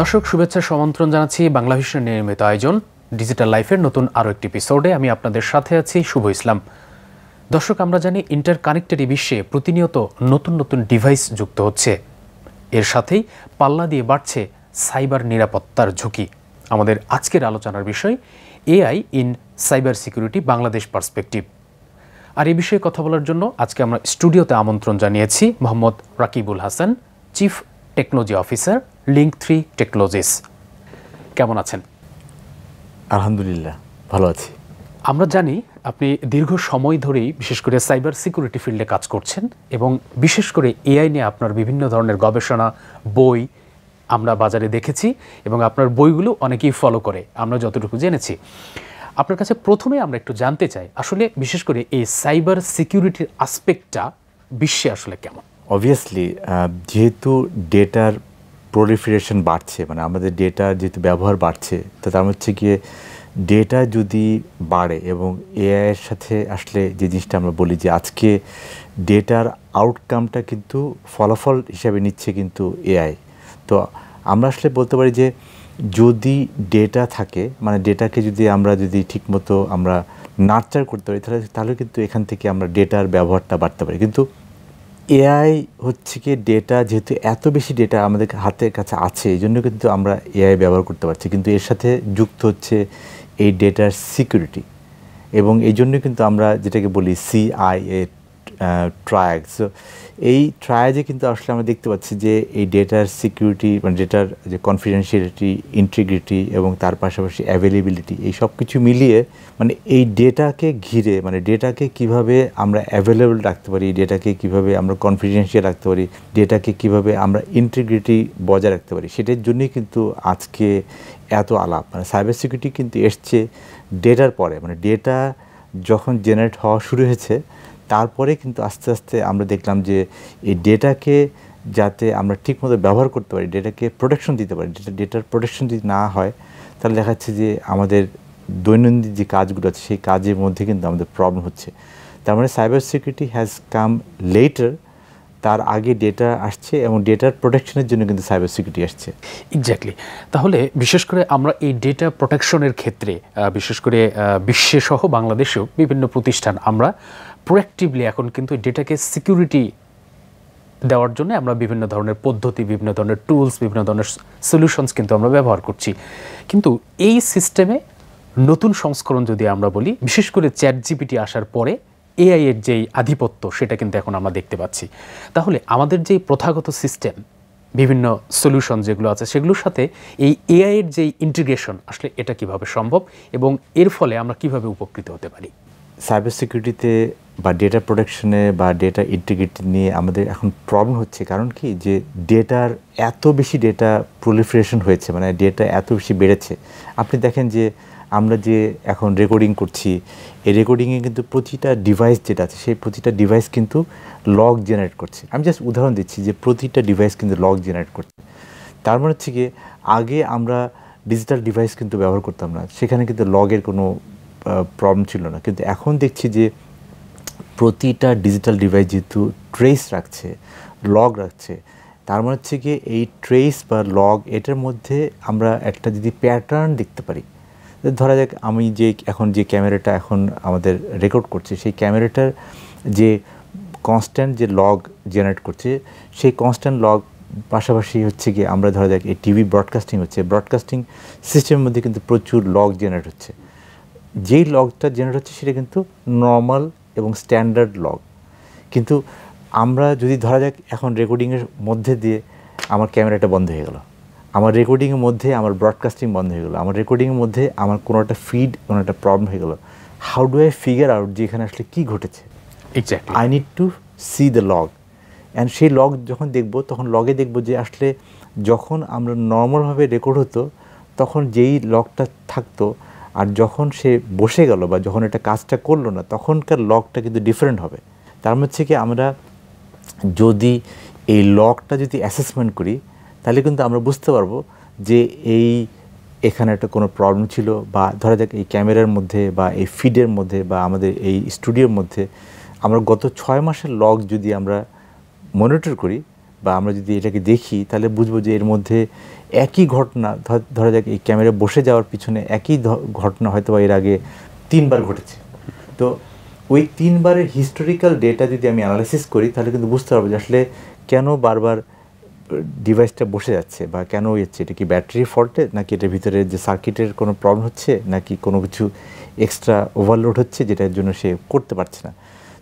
দর্শক শুভেচ্ছা সমন্ত্রণ জানাচ্ছি বাংলা ভিশনের নির্মিত আয়োজন ডিজিটাল লাইফের নতুন আরও একটি এপিসোডে আমি আপনাদের সাথে আছি শুভ ইসলাম দর্শক আমরা জানি ইন্টার ইন্টারকানেক্টেড বিশ্বে প্রতিনিয়ত নতুন নতুন ডিভাইস যুক্ত হচ্ছে এর সাথেই পাল্লা দিয়ে বাড়ছে সাইবার নিরাপত্তার ঝুঁকি আমাদের আজকের আলোচনার বিষয় AI in cyber security Bangladesh perspective আর এ বিষয়ে কথা বলার জন্য আজকে আমরা স্টুডিওতে আমন্ত্রণ জানিয়েছি Mohammad Rakibul Hasan chief technology officer link three technologies কেমন আছেন আলহামদুলিল্লাহ ভালো আছি আমরা জানি আপনি দীর্ঘ সময় ধরেই বিশেষ করে সাইবার সিকিউরিটি ফিল্ডে কাজ করছেন এবং বিশেষ করে এআই নিয়ে আপনার বিভিন্ন ধরনের গবেষণা বই আমরা বাজারে দেখেছি এবং আপনার বইগুলো অনেকেই ফলো করে আমরা যতটুকু জেনেছি আপনার কাছে প্রথমে আমরা একটু জানতে চাই আসলে বিশেষ করে এই সাইবার সিকিউরিটির আসপেক্টটা বিশ্বে আসলে কেমন অবভিয়াসলি যেহেতু ডেটার প্রলিফিরেশন বাড়ছে মানে আমাদের ডেটা যেহেতু ব্যবহার বাড়ছে তো তার হচ্ছে গিয়ে ডেটা যদি বাড়ে এবং এআইয়ের সাথে আসলে যে জিনিসটা আমরা বলি যে আজকে ডেটার আউটকামটা কিন্তু ফলাফল হিসাবে নিচ্ছে কিন্তু এআই তো আমরা আসলে বলতে পারি যে যদি ডেটা থাকে মানে ডেটাকে যদি আমরা যদি ঠিকমতো আমরা নার্চার করতে পারি তাহলে তাহলে কিন্তু এখান থেকে আমরা ডেটার ব্যবহারটা বাড়তে পারি কিন্তু এআই হচ্ছে কি ডেটা যেহেতু এত বেশি ডেটা আমাদের হাতের কাছে আছে এই জন্য কিন্তু আমরা এআই ব্যবহার করতে পারছি কিন্তু এর সাথে যুক্ত হচ্ছে এই ডেটার সিকিউরিটি এবং এই জন্য কিন্তু আমরা যেটাকে বলি সিআইএ ট্রায়াক্স এই ট্রায়াজে কিন্তু আসলে আমরা দেখতে পাচ্ছি যে এই ডেটার সিকিউরিটি মানে ডেটার যে কনফিডেন্সিয়ালিটি ইন্টিগ্রিটি এবং তার পাশাপাশি অ্যাভেলেবিলিটি এই সব কিছু মিলিয়ে মানে এই ডেটাকে ঘিরে মানে ডেটাকে কিভাবে আমরা অ্যাভেলেবল রাখতে পারি ডেটাকে কিভাবে আমরা কনফিডেন্সিয়াল রাখতে পারি ডেটাকে কিভাবে আমরা ইন্টিগ্রিটি বজায় রাখতে পারি সেটার জন্যই কিন্তু আজকে এত আলাপ মানে সাইবার সিকিউরিটি কিন্তু এসছে ডেটার পরে মানে ডেটা যখন জেনারেট হওয়া শুরু হয়েছে তারপরে কিন্তু আস্তে আস্তে আমরা দেখলাম যে এই ডেটাকে যাতে আমরা ঠিকমতো ব্যবহার করতে পারি ডেটাকে প্রোটেকশন দিতে পারি ডেটা ডেটার প্রোটেকশন যদি না হয় তাহলে দেখা যাচ্ছে যে আমাদের দৈনন্দিন যে কাজগুলো আছে সেই কাজের মধ্যে কিন্তু আমাদের প্রবলেম হচ্ছে তার মানে cyber security has come later তার আগে ডেটা আসছে এবং ডেটার প্রোটেকশনের জন্য কিন্তু সাইবার সিকিউরিটি আসছে এক্স্যাক্টলি তাহলে বিশেষ করে আমরা এই ডেটা প্রোটেকশনের ক্ষেত্রে বিশেষ করে বিশ্বে সহ বাংলাদেশেও বিভিন্ন প্রতিষ্ঠান আমরা প্রোয়াক্টিভলি এখন কিন্তু ডেটাকে সিকিউরিটি দেওয়ার জন্য আমরা বিভিন্ন ধরনের পদ্ধতি বিভিন্ন ধরনের টুলস বিভিন্ন ধরনের সলিউশনস কিন্তু আমরা ব্যবহার করছি কিন্তু এই সিস্টেমে নতুন সংস্করণ যদি আমরা বলি বিশেষ করে চ্যাট জিপিটি আসার পরে এআই এর যেই আধিপত্য সেটা কিন্তু এখন আমরা দেখতে পাচ্ছি তাহলে আমাদের যেই প্রথাগত সিস্টেম বিভিন্ন সলিউশন যেগুলো আছে সেগুলোর সাথে এই এআই এর যেই ইন্টিগ্রেশন আসলে এটা কিভাবে সম্ভব এবং এর ফলে আমরা কিভাবে উপকৃত হতে পারি সাইবার সিকিউরিটিতে বা ডেটা প্রোটেকশনে বা ডেটা ইন্টিগ্রিটি নিয়ে আমাদের এখন প্রবলেম হচ্ছে কারণ কি যে ডেটার এত বেশি ডেটা প্রলিফারেশন হয়েছে মানে ডেটা এত বেশি বেড়েছে আপনি দেখেন যে আমরা যে এখন রেকর্ডিং করছি এই রেকর্ডিংয়ে কিন্তু প্রতিটা ডিভাইস যেটা আছে সেই প্রতিটা ডিভাইস কিন্তু লগ জেনারেট করছে আমি জাস্ট উদাহরণ দিচ্ছি যে প্রতিটা ডিভাইস কিন্তু লগ জেনারেট করছে তার মানে হচ্ছে কি আগে আমরা ডিজিটাল ডিভাইস কিন্তু ব্যবহার করতাম না সেখানে কিন্তু লগের কোনো প্রবলেম ছিল না কিন্তু এখন দেখছি যে প্রতিটা ডিজিটাল ডিভাইস যেহেতু ট্রেস রাখছে লগ রাখছে তার মানে হচ্ছে কি এই ট্রেস বা লগ এটার মধ্যে আমরা একটা যদি প্যাটার্ন দেখতে পারি ধরা যাক আমি যে এখন যে ক্যামেরাটা এখন আমাদের রেকর্ড করছে সেই ক্যামেরাটার যে কনস্ট্যান্ট যে লগ জেনারেট করছে সেই কনস্ট্যান্ট লগ পাশাপাশি হচ্ছে কি আমরা ধরা যাক এই টিভি ব্রডকাস্টিং হচ্ছে ব্রডকাস্টিং সিস্টেমের মধ্যে কিন্তু প্রচুর লগ জেনারেট হচ্ছে যেই লগটা জেনারেট হচ্ছে সেটা কিন্তু নর্মাল এবং স্ট্যান্ডার্ড লগ কিন্তু আমরা যদি ধরা যাক এখন রেকর্ডিংয়ের মধ্যে দিয়ে আমার ক্যামেরাটা বন্ধ হয়ে গেল আমার রেকর্ডিংয়ের মধ্যে আমার ব্রডকাস্টিং বন্ধ হয়ে গেলো আমার রেকর্ডিংয়ের মধ্যে আমার কোনো একটা ফিড কোনো একটা প্রবলেম হয়ে গেলো how do I figure out যে এখানে আসলে কী ঘটেছে I need to see the log and সেই লগ যখন দেখব তখন লগে দেখব যে আসলে যখন আমরা নর্মালভাবে রেকর্ড হতো তখন যেই লগটা থাকতো আর যখন সে বসে গেল বা যখন এটা কাজটা করলো না তখনকার লকটা কিন্তু ডিফারেন্ট হবে তার হচ্ছে কি আমরা যদি এই লকটা যদি অ্যাসেসমেন্ট করি তাহলে কিন্তু আমরা বুঝতে পারবো যে এই এখানে একটা কোনো প্রবলেম ছিল বা ধরা যাক এই ক্যামেরার মধ্যে বা এই ফিডের মধ্যে বা আমাদের এই স্টুডিওর মধ্যে আমরা গত ছয় মাসের লগ যদি আমরা মনিটর করি বা আমরা যদি এটাকে দেখি তাহলে বুঝবো যে এর মধ্যে একই ঘটনা ধরা যাক এই ক্যামেরা বসে যাওয়ার পিছনে একই ঘটনা হয়তো এর আগে তিনবার ঘটেছে তো ওই তিনবারের হিস্টোরিক্যাল ডেটা যদি আমি অ্যানালাইসিস করি তাহলে কিন্তু বুঝতে পারবো যে আসলে কেন বারবার ডিভাইসটা বসে যাচ্ছে বা কেন হচ্ছে এটা কি ব্যাটারির ফল্টে নাকি এটার ভিতরে যে সার্কিটের কোনো প্রবলেম হচ্ছে নাকি কোনো কিছু এক্সট্রা ওভারলোড হচ্ছে যেটার জন্য সে করতে পারছে না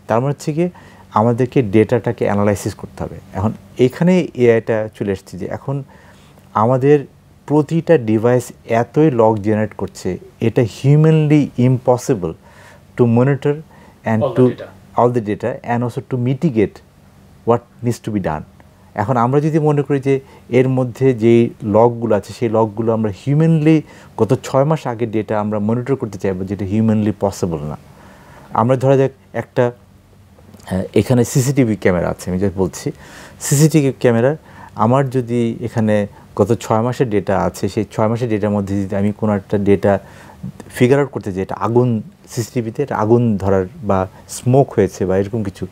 তার মানে হচ্ছে কি আমাদেরকে ডেটাটাকে অ্যানালাইসিস করতে হবে এখন এখানে এআইটা চলে এসছে যে এখন আমাদের প্রতিটা ডিভাইস এতই লক জেনারেট করছে এটা humanly impossible to monitor and to all the data and also to mitigate what needs to be done এখন আমরা যদি মনে করি যে এর মধ্যে যে লকগুলো আছে সেই লকগুলো আমরা হিউম্যানলি গত ছয় মাস আগে ডেটা আমরা মনিটর করতে চাইবো যেটা হিউম্যানলি পসিবল না আমরা ধরা যাক একটা এখানে সিসিটিভি ক্যামেরা আছে আমি যা বলছি সিসিটিভি ক্যামেরা আমার যদি এখানে গত ছয় মাসের ডেটা আছে সেই ছয় মাসের ডেটার মধ্যে যদি আমি কোনো একটা ডেটা ফিগার আউট করতে চাই এটা আগুন সিসিটিভিতে এটা আগুন ধরার বা স্মোক হয়েছে বা এরকম কিছু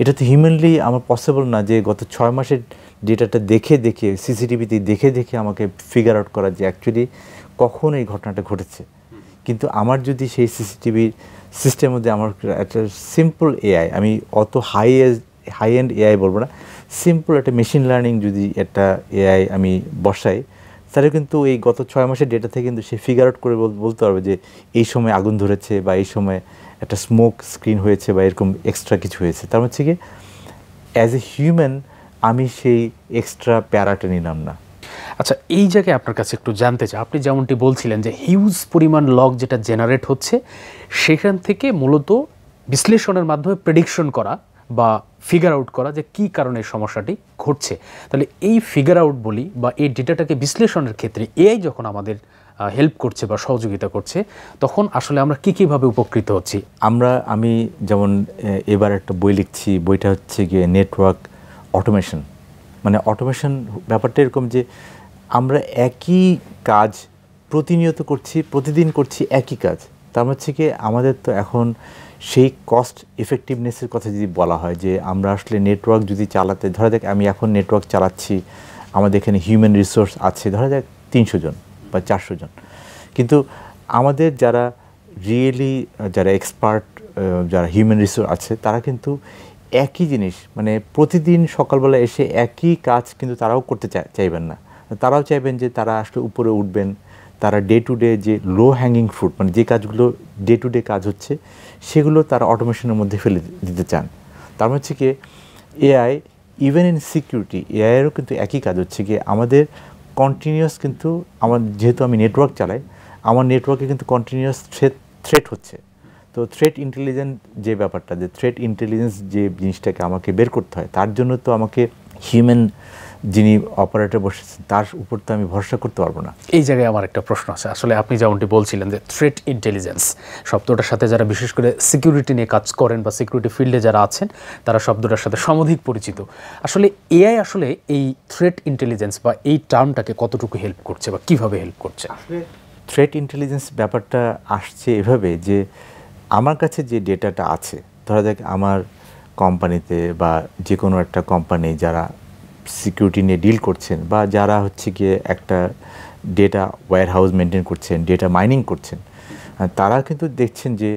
এটা তো হিউম্যানলি আমার পসিবল না যে গত ছয় মাসের ডেটাটা দেখে দেখে সিসিটিভিতে দেখে দেখে আমাকে ফিগার আউট করা যে অ্যাকচুয়ালি কখন এই ঘটনাটা ঘটেছে কিন্তু আমার যদি সেই সিসিটিভির সিস্টেমের মধ্যে আমার একটা সিম্পল এআই আমি অত হাই হাই এন্ড এআই বলবো না সিম্পল একটা মেশিন লার্নিং যদি একটা এআই আমি বসাই তাহলে কিন্তু এই গত ছয় মাসের ডেটা থেকে কিন্তু সে ফিগার আউট করে বলতে পারবে যে এই সময় আগুন ধরেছে বা এই সময় একটা স্মোক স্ক্রিন হয়েছে বা এরকম এক্সট্রা কিছু হয়েছে তার মানে হচ্ছে কি অ্যাজ এ হিউম্যান আমি সেই এক্সট্রা প্যারাটা নিলাম না আচ্ছা এই জায়গায় আপনার কাছে একটু জানতে চাই আপনি যেমনটি বলছিলেন যে হিউজ পরিমাণ লগ যেটা জেনারেট হচ্ছে সেখান থেকে মূলত বিশ্লেষণের মাধ্যমে প্রেডিকশন করা বা ফিগার আউট করা যে কি কারণে সমস্যাটি ঘটছে তাহলে এই ফিগার আউট বলি বা এই ডেটাটাকে বিশ্লেষণের ক্ষেত্রে এআই যখন আমাদের হেল্প করছে বা সহযোগিতা করছে তখন আসলে আমরা কী কীভাবে উপকৃত হচ্ছি আমরা আমি যেমন এবার একটা বই লিখছি বইটা হচ্ছে গিয়ে নেটওয়ার্ক অটোমেশন মানে অটোমেশন ব্যাপারটা এরকম যে আমরা একই কাজ প্রতিনিয়ত করছি প্রতিদিন করছি একই কাজ তার মানে হচ্ছে কি আমাদের তো এখন সেই কস্ট এফেক্টিভনেসের কথা যদি বলা হয় যে আমরা আসলে নেটওয়ার্ক যদি চালাতে ধরা যাক আমি এখন নেটওয়ার্ক চালাচ্ছি আমাদের এখানে হিউম্যান রিসোর্স আছে ধরা যাক তিনশো জন বা চারশো জন কিন্তু আমাদের যারা রিয়েলি যারা এক্সপার্ট যারা হিউম্যান রিসোর্স আছে তারা কিন্তু একই জিনিস মানে প্রতিদিন সকালবেলা এসে একই কাজ কিন্তু তারাও করতে চাইবেন না তারাও চাইবেন যে তারা আসলে উপরে উঠবেন তারা ডে টু ডে যে লো হ্যাঙ্গিং ফ্রুট মানে যে কাজগুলো ডে টু ডে কাজ হচ্ছে সেগুলো তারা অটোমেশনের মধ্যে ফেলে দিতে চান তার মানে হচ্ছে কি এআই ইভেন ইন সিকিউরিটি এআইয়েরও কিন্তু একই কাজ হচ্ছে কি আমাদের কন্টিনিউয়াস কিন্তু আমার যেহেতু আমি নেটওয়ার্ক চালাই আমার নেটওয়ার্কে কিন্তু কন্টিনিউয়াস থ্রেট থ্রেট হচ্ছে তো থ্রেট ইন্টেলিজেন্স যে ব্যাপারটা যে থ্রেট ইন্টেলিজেন্স যে জিনিসটাকে আমাকে বের করতে হয় তার জন্য তো আমাকে হিউম্যান যিনি অপারেটর বসেছেন তার উপর তো আমি ভরসা করতে পারবো না এই জায়গায় আমার একটা প্রশ্ন আছে আসলে আপনি যেমনটি বলছিলেন যে থ্রেট ইন্টেলিজেন্স শব্দটার সাথে যারা বিশেষ করে সিকিউরিটি নিয়ে কাজ করেন বা সিকিউরিটি ফিল্ডে যারা আছেন তারা শব্দটার সাথে সমধিক পরিচিত আসলে এআই আসলে এই থ্রেট ইন্টেলিজেন্স বা এই টার্মটাকে কতটুকু হেল্প করছে বা কিভাবে হেল্প করছে থ্রেট ইন্টেলিজেন্স ব্যাপারটা আসছে এভাবে যে আমার কাছে যে ডেটাটা আছে ধরা যাক আমার কোম্পানিতে বা যে কোনো একটা কোম্পানি যারা সিকিউরিটি নিয়ে ডিল করছেন বা যারা হচ্ছে গিয়ে একটা ডেটা ওয়্যার হাউস মেনটেন করছেন ডেটা মাইনিং করছেন তারা কিন্তু দেখছেন যে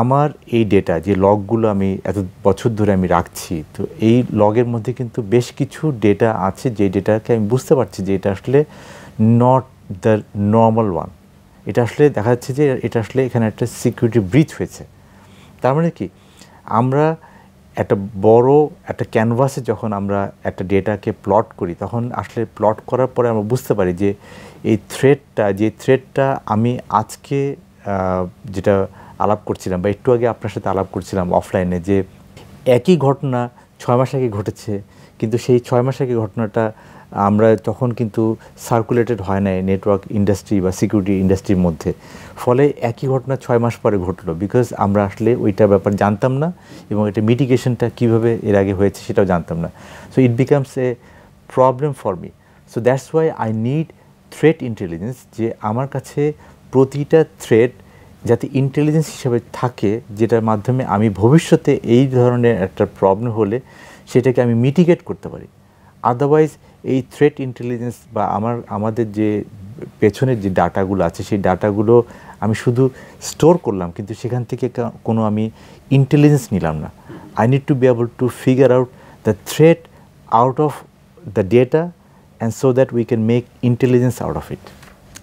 আমার এই ডেটা যে লগগুলো আমি এত বছর ধরে আমি রাখছি তো এই লগের মধ্যে কিন্তু বেশ কিছু ডেটা আছে যে ডেটাকে আমি বুঝতে পারছি যে এটা আসলে নট দ্য নর্মাল ওয়ান এটা আসলে দেখা যাচ্ছে যে এটা আসলে এখানে একটা সিকিউরিটি ব্রিচ হয়েছে তার মানে কি আমরা একটা বড় একটা ক্যানভাসে যখন আমরা একটা ডেটাকে প্লট করি তখন আসলে প্লট করার পরে আমরা বুঝতে পারি যে এই থ্রেডটা যে থ্রেডটা আমি আজকে যেটা আলাপ করছিলাম বা একটু আগে আপনার সাথে আলাপ করছিলাম অফলাইনে যে একই ঘটনা ছয় মাস আগে ঘটেছে কিন্তু সেই ছয় মাস আগে ঘটনাটা আমরা তখন কিন্তু সার্কুলেটেড হয় নাই নেটওয়ার্ক ইন্ডাস্ট্রি বা সিকিউরিটি ইন্ডাস্ট্রির মধ্যে ফলে একই ঘটনা ছয় মাস পরে ঘটলো বিকজ আমরা আসলে ওইটার ব্যাপার জানতাম না এবং এটা মিটিগেশনটা কীভাবে এর আগে হয়েছে সেটাও জানতাম না so it becomes a problem for me so that's why I need threat intelligence যে আমার কাছে প্রতিটা থ্রেট যাতে ইন্টেলিজেন্স হিসাবে থাকে যেটার মাধ্যমে আমি ভবিষ্যতে এই ধরনের একটা প্রবলেম হলে সেটাকে আমি মিটিগেট করতে পারি আদারওয়াইজ এই থ্রেট ইন্টেলিজেন্স বা আমার আমাদের যে পেছনের যে ডাটাগুলো আছে সেই ডাটাগুলো আমি শুধু স্টোর করলাম কিন্তু সেখান থেকে কোনো আমি ইন্টেলিজেন্স নিলাম না I need to be able to figure out the threat out of the data and so that we can make intelligence out of it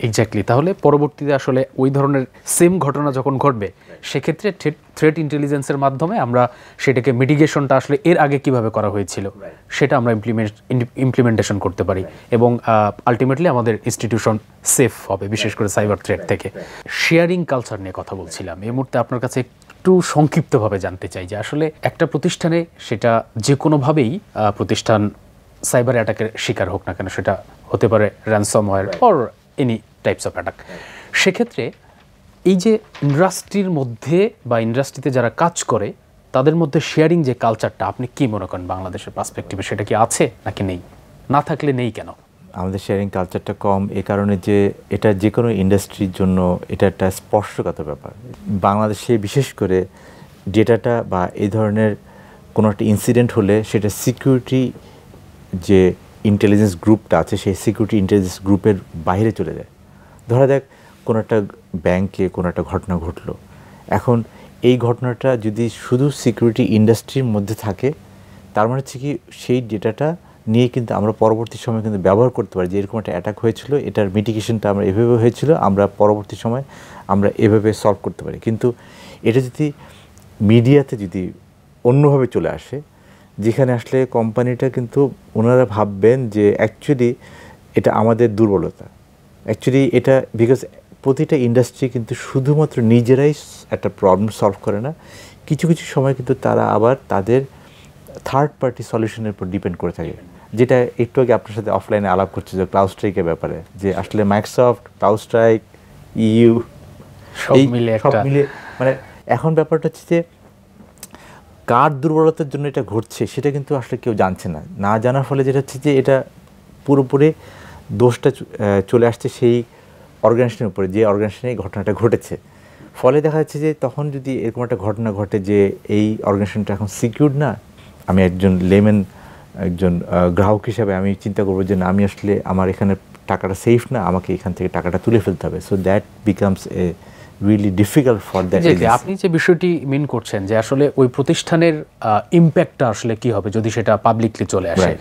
exactly তাহলে পরবর্তীতে আসলে ওই ধরনের সেম ঘটনা যখন ঘটবে সেক্ষেত্রে থ্রেট ইন্টেলিজেন্সের মাধ্যমে আমরা সেটাকে মিটিগেশনটা আসলে এর আগে কিভাবে করা হয়েছিল সেটা আমরা ইমপ্লিমেন্ট ইমপ্লিমেন্টেশন করতে পারি এবং আলটিমেটলি আমাদের ইনস্টিটিউশন সেফ হবে বিশেষ করে সাইবার থ্রেট থেকে শেয়ারিং কালচার নিয়ে কথা বলছিলাম এই মুহূর্তে আপনার কাছে একটু সংক্ষিপ্তভাবে জানতে চাই যে আসলে একটা প্রতিষ্ঠানে সেটা যে কোনোভাবেই প্রতিষ্ঠান সাইবার অ্যাটাকের শিকার হোক না কেন সেটা হতে পারে ransomware or any types of attack সেক্ষেত্রে এই যে ইন্ডাস্ট্রির মধ্যে বা ইন্ডাস্ট্রিতে যারা কাজ করে তাদের মধ্যে শেয়ারিং যে কালচারটা আপনি কি মনে করেন বাংলাদেশের পার্সপেক্টিভে সেটা কি আছে নাকি নেই না থাকলে নেই কেন আমাদের শেয়ারিং কালচারটা কম এ কারণে যে এটা যে কোনো ইন্ডাস্ট্রির জন্য এটা একটা স্পর্শকাতর ব্যাপার বাংলাদেশে বিশেষ করে ডেটাটা বা এই ধরনের কোনো একটা ইনসিডেন্ট হলে সেটা সিকিউরিটি যে ইন্টেলিজেন্স গ্রুপটা আছে সেই সিকিউরিটি ইন্টেলিজেন্স গ্রুপের বাইরে চলে যায় ধরা যাক কোনো একটা ব্যাংকে কোনো একটা ঘটনা ঘটলো এখন এই ঘটনাটা যদি শুধু সিকিউরিটি ইন্ডাস্ট্রির মধ্যে থাকে তার মানে হচ্ছে কি সেই ডেটাটা নিয়ে কিন্তু আমরা পরবর্তী সময় কিন্তু ব্যবহার করতে পারি যে এরকম একটা অ্যাটাক হয়েছিল এটার মিটিকেশনটা আমরা এভাবে হয়েছিল আমরা পরবর্তী সময় আমরা এভাবে সলভ করতে পারি কিন্তু এটা যদি মিডিয়াতে যদি অন্যভাবে চলে আসে যেখানে আসলে কোম্পানিটা কিন্তু ওনারা ভাববেন যে অ্যাকচুয়ালি এটা আমাদের দুর্বলতা অ্যাকচুয়ালি এটা বিকজ প্রতিটা ইন্ডাস্ট্রি কিন্তু শুধুমাত্র নিজেরাই একটা প্রবলেম সলভ করে না কিছু কিছু সময় কিন্তু তারা আবার তাদের থার্ড পার্টি সলিউশনের উপর ডিপেন্ড করে থাকে যেটা একটু আগে আপনার সাথে অফলাইনে আলাপ করছে যে ক্লাউড স্ট্রাইকের ব্যাপারে যে আসলে মাইক্রোসফট ক্লাউড স্ট্রাইক ইউ সব মিলে মানে এখন ব্যাপারটা হচ্ছে যে কার দুর্বলতার জন্য এটা ঘটছে সেটা কিন্তু আসলে কেউ জানছে না না জানার ফলে যেটা হচ্ছে যে এটা পুরোপুরি দোষটা চলে আসছে সেই অর্গানাইজেশনের উপরে যে অর্গানাইজেশনে এই ঘটনাটা ঘটেছে ফলে দেখা যাচ্ছে যে তখন যদি এরকম একটা ঘটনা ঘটে যে এই অর্গানাইজেশনটা এখন সিকিউর না আমি একজন লেমেন একজন গ্রাহক হিসাবে আমি চিন্তা করবো যে না আমি আসলে আমার এখানে টাকাটা সেফ না আমাকে এখান থেকে টাকাটা তুলে ফেলতে হবে so that becomes a really difficult for that আপনি যে বিষয়টি মিন করছেন যে আসলে ওই প্রতিষ্ঠানের ইম্প্যাক্টটা আসলে কি হবে যদি সেটা পাবলিকলি চলে আসে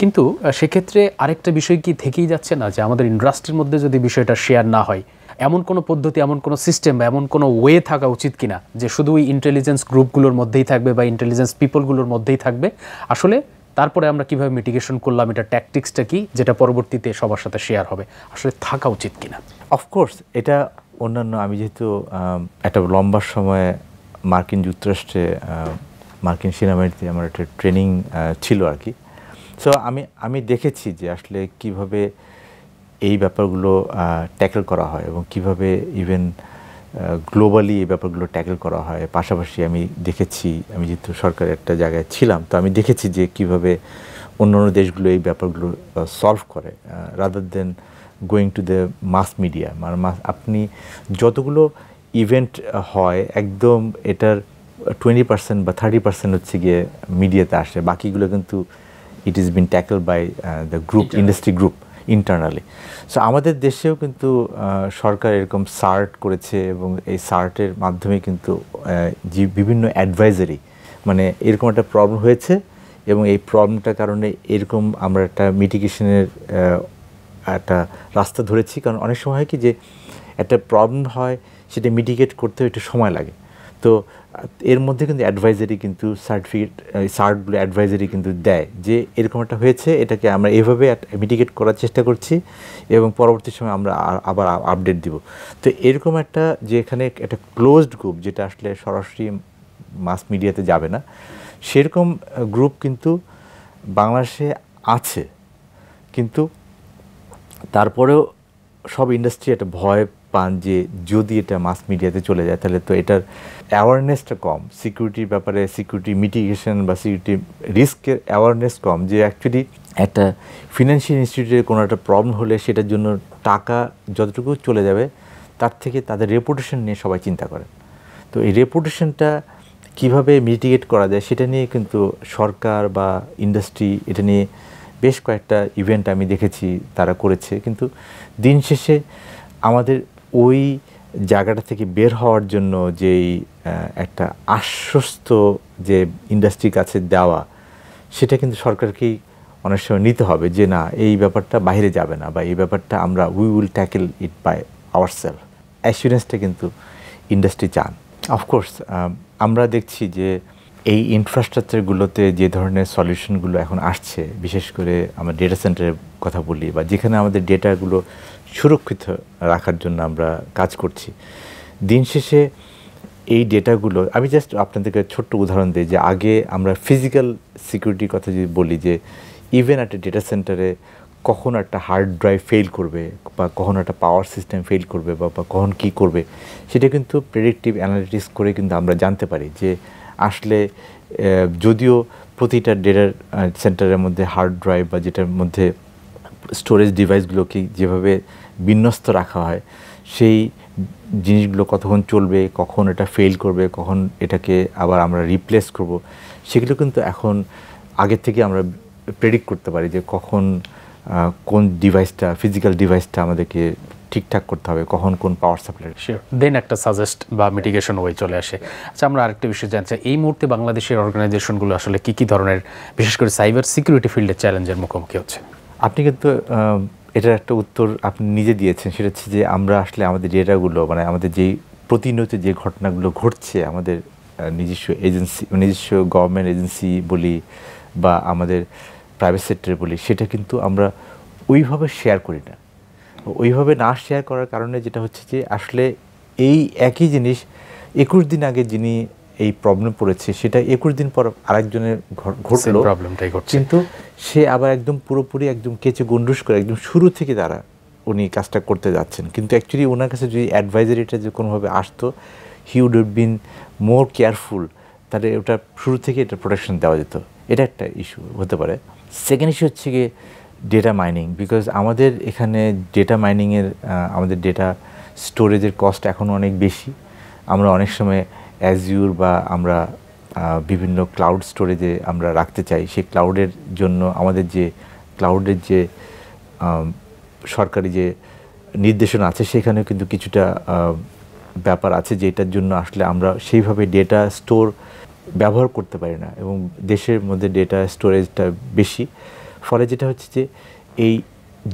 কিন্তু সেক্ষেত্রে আরেকটা বিষয় কি থেকেই যাচ্ছে না যে আমাদের ইন্ডাস্ট্রির মধ্যে যদি বিষয়টা শেয়ার না হয় এমন কোনো পদ্ধতি এমন কোনো সিস্টেম বা এমন কোনো ওয়ে থাকা উচিত কিনা যে শুধু ওই ইন্টেলিজেন্স গ্রুপগুলোর মধ্যেই থাকবে বা ইন্টেলিজেন্স পিপলগুলোর মধ্যেই থাকবে আসলে তারপরে আমরা কিভাবে মিটিগেশন করলাম এটা ট্যাকটিক্সটা কি যেটা পরবর্তীতে সবার সাথে শেয়ার হবে আসলে থাকা উচিত কিনা অফকোর্স এটা অন্যান্য আমি যেহেতু একটা লম্বা সময়ে মার্কিন যুক্তরাষ্ট্রে মার্কিন সেনাবাহিনীতে আমার একটা ট্রেনিং ছিল আর কি সো আমি আমি দেখেছি যে আসলে কিভাবে এই ব্যাপারগুলো ট্যাকেল করা হয় এবং কিভাবে ইভেন গ্লোবালি এই ব্যাপারগুলো ট্যাকেল করা হয় পাশাপাশি আমি দেখেছি আমি যেহেতু সরকারের একটা জায়গায় ছিলাম তো আমি দেখেছি যে কিভাবে অন্য অন্য দেশগুলো এই ব্যাপারগুলো সলভ করে rather than going to the mass media মানে মাস আপনি যতগুলো ইভেন্ট হয় একদম এটার টোয়েন্টি পার্সেন্ট বা থার্টি পার্সেন্ট হচ্ছে গিয়ে মিডিয়াতে আসে বাকিগুলো কিন্তু it is been tackle by the group industry group internally so আমাদের দেশেও কিন্তু সরকার এরকম সার্ট করেছে এবং এই সার্টের মাধ্যমে কিন্তু যে বিভিন্ন অ্যাডভাইজারি মানে এরকম একটা প্রবলেম হয়েছে এবং এই প্রবলেমটার কারণে এরকম আমরা একটা মিটিগেশনের একটা রাস্তা ধরেছি কারণ অনেক সময় হয় কি যে একটা প্রবলেম হয় সেটা মিডিকেট করতে একটু সময় লাগে তো এর মধ্যে কিন্তু অ্যাডভাইজারি কিন্তু সার্টিফিকেট সার্টগুলো অ্যাডভাইজারি কিন্তু দেয় যে এরকম একটা হয়েছে এটাকে আমরা এভাবে মিডিকেট করার চেষ্টা করছি এবং পরবর্তী সময় আমরা আবার আপডেট দিব তো এরকম একটা যে এখানে একটা ক্লোজড গ্রুপ যেটা আসলে সরাসরি মাস মিডিয়াতে যাবে না সেরকম গ্রুপ কিন্তু বাংলাদেশে আছে কিন্তু তারপরেও সব ইন্ডাস্ট্রি একটা ভয় পান যে যদি এটা মাস মিডিয়াতে চলে যায় তাহলে তো এটার অ্যাওয়ারনেসটা কম সিকিউরিটির ব্যাপারে সিকিউরিটি মিটিগেশন বা সিকিউরিটি রিস্কের অ্যাওয়ারনেস কম যে অ্যাকচুয়ালি একটা ফিনান্সিয়াল ইনস্টিটিউটের কোনো একটা প্রবলেম হলে সেটার জন্য টাকা যতটুকু চলে যাবে তার থেকে তাদের রেপুটেশন নিয়ে সবাই চিন্তা করে তো এই রেপুটেশনটা কীভাবে মিটিগেট করা যায় সেটা নিয়ে কিন্তু সরকার বা ইন্ডাস্ট্রি এটা নিয়ে বেশ কয়েকটা ইভেন্ট আমি দেখেছি তারা করেছে কিন্তু দিন শেষে আমাদের ওই জায়গাটা থেকে বের হওয়ার জন্য যেই একটা আশ্বস্ত যে ইন্ডাস্ট্রি কাছে দেওয়া সেটা কিন্তু সরকারকেই অনেক সময় নিতে হবে যে না এই ব্যাপারটা বাইরে যাবে না বা এই ব্যাপারটা আমরা we will tackle it by our self অ্যাসুরেন্সটা কিন্তু ইন্ডাস্ট্রি চান অফকোর্স আমরা দেখছি যে এই ইনফ্রাস্ট্রাকচারগুলোতে যে ধরনের সলিউশনগুলো এখন আসছে বিশেষ করে আমরা ডেটা সেন্টারের কথা বলি বা যেখানে আমাদের ডেটাগুলো সুরক্ষিত রাখার জন্য আমরা কাজ করছি দিন শেষে এই ডেটাগুলো আমি জাস্ট আপনাদেরকে ছোট্ট উদাহরণ দিই যে আগে আমরা ফিজিক্যাল সিকিউরিটির কথা যদি বলি যে ইভেন একটা ডেটা সেন্টারে কখন একটা হার্ড ড্রাইভ ফেল করবে বা কখন একটা পাওয়ার সিস্টেম ফেল করবে বা কখন কি করবে সেটা কিন্তু প্রেডিক্টিভ অ্যানালিটিক্স করে কিন্তু আমরা জানতে পারি যে আসলে যদিও প্রতিটা ডেটার সেন্টারের মধ্যে হার্ড ড্রাইভ বা যেটার মধ্যে স্টোরেজ ডিভাইসগুলোকে যেভাবে বিন্যস্ত রাখা হয় সেই জিনিসগুলো কতক্ষণ চলবে কখন এটা ফেল করবে কখন এটাকে আবার আমরা রিপ্লেস করব সেগুলো কিন্তু এখন আগের থেকে আমরা প্রেডিক্ট করতে পারি যে কখন কোন ডিভাইসটা ফিজিক্যাল ডিভাইসটা আমাদেরকে ঠিকঠাক করতে হবে কখন কোন পাওয়ার সাপ্লাই দেন একটা সাজেস্ট বা মিটিগেশন ওয়ে চলে আসে আচ্ছা আমরা আরেকটা বিষয় জানছি এই মুহূর্তে বাংলাদেশের অর্গানাইজেশনগুলো আসলে কী কী ধরনের বিশেষ করে সাইবার সিকিউরিটি ফিল্ডের চ্যালেঞ্জের মুখোমুখি হচ্ছে আপনি কিন্তু এটার একটা উত্তর আপনি নিজে দিয়েছেন সেটা হচ্ছে যে আমরা আসলে আমাদের ডেটাগুলো মানে আমাদের যেই প্রতিনিয়ত যে ঘটনাগুলো ঘটছে আমাদের নিজস্ব এজেন্সি নিজস্ব গভর্নমেন্ট এজেন্সি বলি বা আমাদের প্রাইভেট সেক্টর বলি সেটা কিন্তু আমরা ওইভাবে শেয়ার করি না ওইভাবে না শেয়ার করার কারণে যেটা হচ্ছে যে আসলে এই একই জিনিস একুশ দিন আগে যিনি এই প্রবলেম পড়েছে সেটা একুশ দিন পর আরেকজনের ঘটলো প্রবলেমটাই ঘটছে কিন্তু সে আবার একদম পুরোপুরি একদম কেচে গন্ডুস করে একদম শুরু থেকে তারা উনি কাজটা করতে যাচ্ছেন কিন্তু অ্যাকচুয়ালি ওনার কাছে যদি অ্যাডভাইজারিটা যে কোনোভাবে আসতো he would have been more careful তাহলে ওটা শুরু থেকে এটা প্রোটেকশন দেওয়া যেত এটা একটা ইস্যু হতে পারে সেকেন্ড ইস্যু হচ্ছে গিয়ে ডেটা মাইনিং বিকজ আমাদের এখানে ডেটা মাইনিংয়ের আমাদের ডেটা স্টোরেজের কস্ট এখন অনেক বেশি আমরা অনেক সময় অ্যাজিউর বা আমরা বিভিন্ন ক্লাউড স্টোরেজে আমরা রাখতে চাই সেই ক্লাউডের জন্য আমাদের যে ক্লাউডের যে সরকারি যে নির্দেশনা আছে সেখানেও কিন্তু কিছুটা ব্যাপার আছে যেটার জন্য আসলে আমরা সেইভাবে ডেটা স্টোর ব্যবহার করতে পারি না এবং দেশের মধ্যে ডেটা স্টোরেজটা বেশি ফলে যেটা হচ্ছে যে এই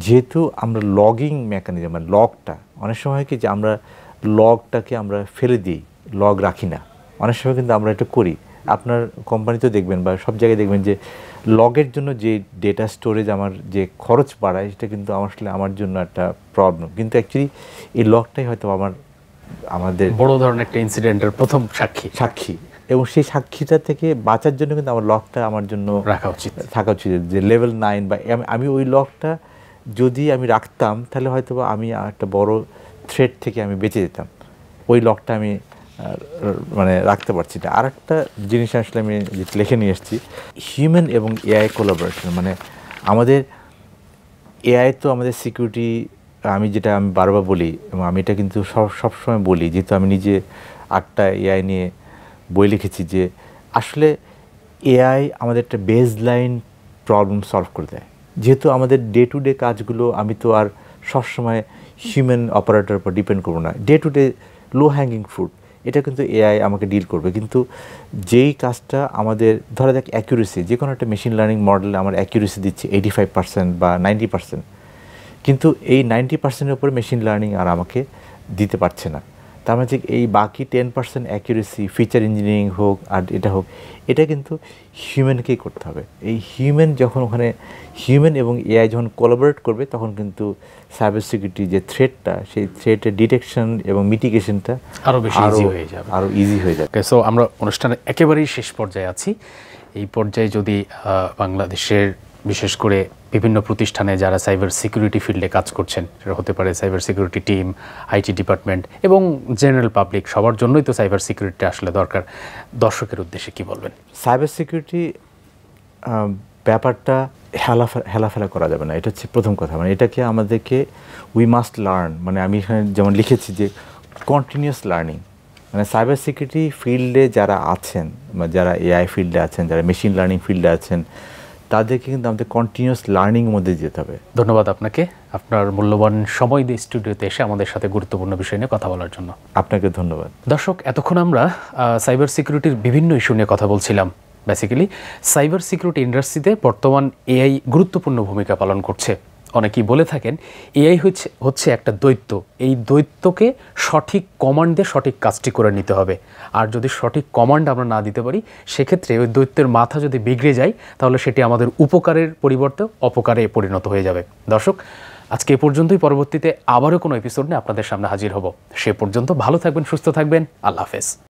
যেহেতু আমরা লগিং মেকানিজম মানে লগটা অনেক সময় কি যে আমরা লগটাকে আমরা ফেলে দিই লগ রাখি না অনেক সময় কিন্তু আমরা এটা করি আপনার কোম্পানিতেও দেখবেন বা সব জায়গায় দেখবেন যে লগের জন্য যে ডেটা স্টোরেজ আমার যে খরচ বাড়ায় সেটা কিন্তু আমার আসলে আমার জন্য একটা প্রবলেম কিন্তু অ্যাকচুয়ালি এই লগটাই হয়তো আমার আমাদের বড় ধরনের একটা ইনসিডেন্টের প্রথম সাক্ষী সাক্ষী এবং সেই সাক্ষীটা থেকে বাঁচার জন্য কিন্তু আমার লকটা আমার জন্য রাখা উচিত থাকা উচিত যে লেভেল নাইন বা আমি ওই লকটা যদি আমি রাখতাম তাহলে হয়তো আমি একটা বড় থ্রেড থেকে আমি বেঁচে যেতাম ওই লকটা আমি মানে রাখতে পারছি না আর একটা জিনিস আসলে আমি লিখে নিয়ে এসেছি হিউম্যান এবং এআই কোলাবোরেশন মানে আমাদের এআই তো আমাদের সিকিউরিটি আমি যেটা আমি বারবার বলি এবং আমি এটা কিন্তু সব সবসময় বলি যেহেতু আমি নিজে আটটা এআই নিয়ে বই লিখেছি যে আসলে এআই আমাদের একটা বেজ লাইন প্রবলেম সলভ করে দেয় যেহেতু আমাদের ডে টু ডে কাজগুলো আমি তো আর সবসময় হিউম্যান অপারেটার উপর ডিপেন্ড করবো না day to day low hanging fruit এটা কিন্তু এআই আমাকে ডিল করবে কিন্তু যেই কাজটা আমাদের ধরা যাক অ্যাকিউরেসি যে কোনো একটা মেশিন লার্নিং মডেল আমার অ্যাকিউরেসি দিচ্ছে এইটি ফাইভ পার্সেন্ট বা নাইনটি পার্সেন্ট কিন্তু এই নাইনটি পার্সেন্টের উপরে মেশিন লার্নিং আর আমাকে দিতে পারছে না তার মানে এই বাকি ten percent accuracy feature engineering হোক আর এটা হোক এটা কিন্তু হিউম্যানকেই করতে হবে এই হিউম্যান যখন ওখানে হিউম্যান এবং এআই যখন কোলাবোরেট করবে তখন কিন্তু সাইবার সিকিউরিটি যে থ্রেটটা সেই থ্রেটের ডিটেকশন এবং মিটিগেশনটা আরও বেশি ইজি হয়ে যাবে আরও ইজি হয়ে যাবে সো আমরা অনুষ্ঠানের একেবারেই শেষ পর্যায়ে আছি এই পর্যায়ে যদি বাংলাদেশের বিশেষ করে বিভিন্ন প্রতিষ্ঠানে যারা সাইবার সিকিউরিটি ফিল্ডে কাজ করছেন সেটা হতে পারে cyber security team IT department এবং জেনারেল পাবলিক সবার জন্যই তো সাইবার সিকিউরিটি আসলে দরকার দর্শকের উদ্দেশ্যে কি বলবেন সাইবার সিকিউরিটি ব্যাপারটা হেলাফে হেলাফেলা করা যাবে না এটা হচ্ছে প্রথম কথা মানে এটাকে আমাদেরকে উই মাস্ট লার্ন মানে আমি এখানে যেমন লিখেছি যে কন্টিনিউয়াস লার্নিং মানে সাইবার সিকিউরিটি ফিল্ডে যারা আছেন যারা এআই ফিল্ডে আছেন যারা মেশিন লার্নিং ফিল্ডে আছেন তাদেরকে কিন্তু আমাদের কন্টিনিউয়াস লার্নিং মধ্যে যেতে হবে ধন্যবাদ আপনাকে আপনার মূল্যবান সময় দিয়ে স্টুডিওতে এসে আমাদের সাথে গুরুত্বপূর্ণ বিষয় নিয়ে কথা বলার জন্য আপনাকে ধন্যবাদ দর্শক এতক্ষণ আমরা সাইবার সিকিউরিটির বিভিন্ন ইস্যু নিয়ে কথা বলছিলাম বেসিক্যালি সাইবার সিকিউরিটি ইন্ডাস্ট্রিতে বর্তমান এআই গুরুত্বপূর্ণ ভূমিকা পালন করছে অনেকেই বলে থাকেন এআই হচ্ছে হচ্ছে একটা দৈত্য এই দৈত্যকে সঠিক কমান্ডে সঠিক কাজটি করে নিতে হবে আর যদি সঠিক কমান্ড আমরা না দিতে পারি সেক্ষেত্রে ওই দৈত্যের মাথা যদি বিগড়ে যায় তাহলে সেটি আমাদের উপকারের পরিবর্তে অপকারে পরিণত হয়ে যাবে দর্শক আজকে এ পর্যন্তই পরবর্তীতে আবারও কোনো এপিসোড নিয়ে আপনাদের সামনে হাজির হব সে পর্যন্ত ভালো থাকবেন সুস্থ থাকবেন আল্লাহ হাফেজ